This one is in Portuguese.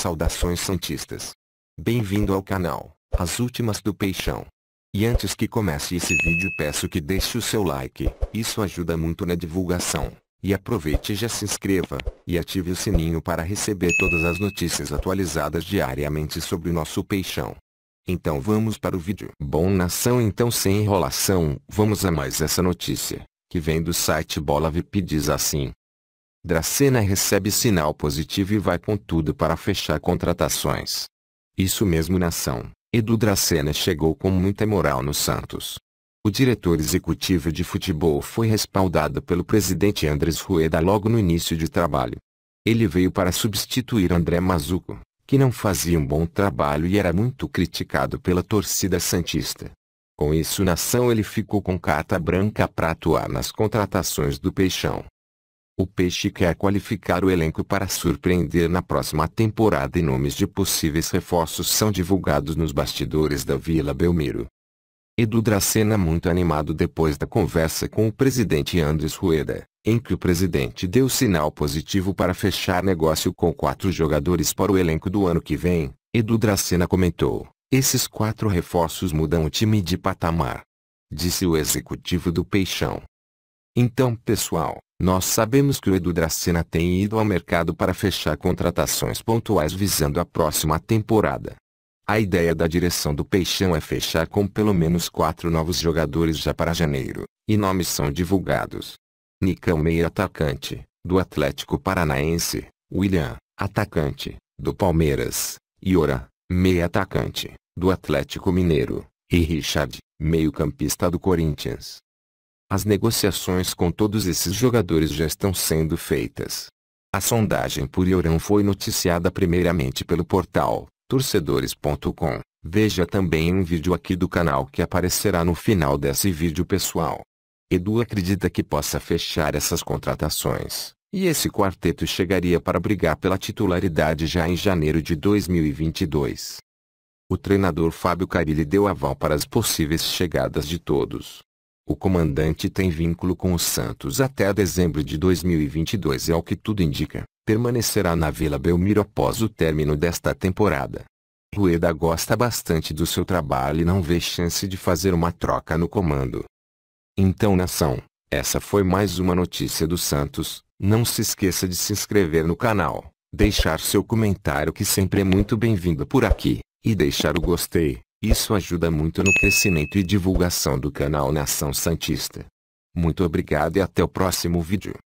Saudações Santistas. Bem-vindo ao canal, As Últimas do Peixão. E antes que comece esse vídeo peço que deixe o seu like, isso ajuda muito na divulgação. E aproveite e já se inscreva, e ative o sininho para receber todas as notícias atualizadas diariamente sobre o nosso peixão. Então vamos para o vídeo. Bom nação então sem enrolação, vamos a mais essa notícia, que vem do site Bola VIP diz assim. Dracena recebe sinal positivo e vai com tudo para fechar contratações. Isso mesmo nação, Edu Dracena chegou com muita moral no Santos. O diretor executivo de futebol foi respaldado pelo presidente Andres Rueda logo no início de trabalho. Ele veio para substituir André Mazuco, que não fazia um bom trabalho e era muito criticado pela torcida santista. Com isso nação ele ficou com carta branca para atuar nas contratações do Peixão. O Peixe quer qualificar o elenco para surpreender na próxima temporada e nomes de possíveis reforços são divulgados nos bastidores da Vila Belmiro. Edu Dracena muito animado depois da conversa com o presidente Andres Rueda, em que o presidente deu sinal positivo para fechar negócio com quatro jogadores para o elenco do ano que vem, Edu Dracena comentou, esses quatro reforços mudam o time de patamar. Disse o executivo do Peixão. Então pessoal, nós sabemos que o Edu Dracena tem ido ao mercado para fechar contratações pontuais visando a próxima temporada. A ideia da direção do Peixão é fechar com pelo menos quatro novos jogadores já para janeiro, e nomes são divulgados. Nicão Meia atacante, do Atlético Paranaense, William, atacante, do Palmeiras, Iora, meia atacante, do Atlético Mineiro, e Richard, meio-campista do Corinthians. As negociações com todos esses jogadores já estão sendo feitas. A sondagem por Iorão foi noticiada primeiramente pelo portal torcedores.com. Veja também um vídeo aqui do canal que aparecerá no final desse vídeo pessoal. Edu acredita que possa fechar essas contratações, e esse quarteto chegaria para brigar pela titularidade já em janeiro de 2022. O treinador Fábio Carilli deu aval para as possíveis chegadas de todos, o comandante tem vínculo com os Santos até dezembro de 2022 e ao que tudo indica, permanecerá na Vila Belmiro após o término desta temporada. Rueda gosta bastante do seu trabalho e não vê chance de fazer uma troca no comando. Então nação, essa foi mais uma notícia do Santos, não se esqueça de se inscrever no canal, deixar seu comentário que sempre é muito bem-vindo por aqui, e deixar o gostei. Isso ajuda muito no crescimento e divulgação do canal Nação Santista. Muito obrigado e até o próximo vídeo.